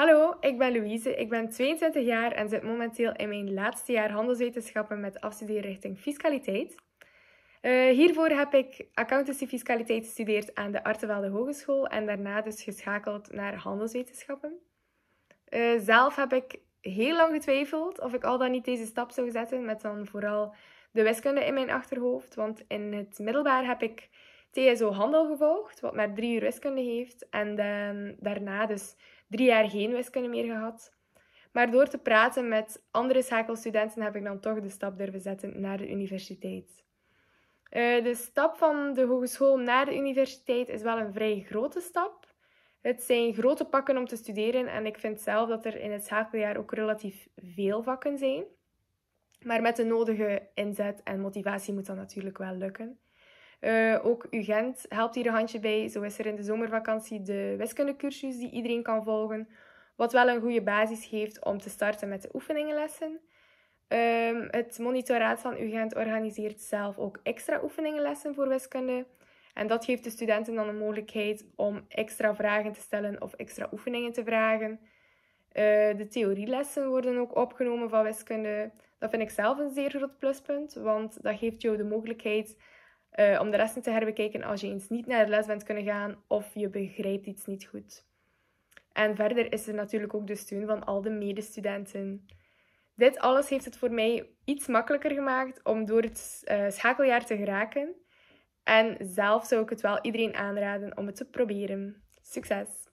Hallo, ik ben Louise, ik ben 22 jaar en zit momenteel in mijn laatste jaar handelswetenschappen met richting fiscaliteit. Eh, hiervoor heb ik accountancy fiscaliteit gestudeerd aan de Artevelde Hogeschool en daarna dus geschakeld naar handelswetenschappen. Eh, zelf heb ik heel lang getwijfeld of ik al dan niet deze stap zou zetten, met dan vooral de wiskunde in mijn achterhoofd. Want in het middelbaar heb ik TSO Handel gevolgd, wat maar drie uur wiskunde heeft. En daarna dus drie jaar geen wiskunde meer gehad. Maar door te praten met andere schakelstudenten heb ik dan toch de stap durven zetten naar de universiteit. Eh, de stap van de hogeschool naar de universiteit is wel een vrij grote stap. Het zijn grote pakken om te studeren en ik vind zelf dat er in het schakeljaar ook relatief veel vakken zijn. Maar met de nodige inzet en motivatie moet dat natuurlijk wel lukken. Eh, ook UGent helpt hier een handje bij. Zo is er in de zomervakantie de wiskundecursus die iedereen kan volgen. Wat wel een goede basis geeft om te starten met de oefeningenlessen. Ehm, het monitoraat van UGent organiseert zelf ook extra oefeningenlessen voor wiskunde. En dat geeft de studenten dan de mogelijkheid om extra vragen te stellen of extra oefeningen te vragen. Eh, de theorielessen worden ook opgenomen van wiskunde. Dat vind ik zelf een zeer groot pluspunt, want dat geeft jou de mogelijkheid eh, om de lessen te herbekijken als je eens niet naar de les bent kunnen gaan of je begrijpt iets niet goed. En verder is er natuurlijk ook de steun van al de medestudenten. Dit alles heeft het voor mij iets makkelijker gemaakt om door het eh, schakeljaar te geraken. En zelf zou ik het wel iedereen aanraden om het te proberen. Succes!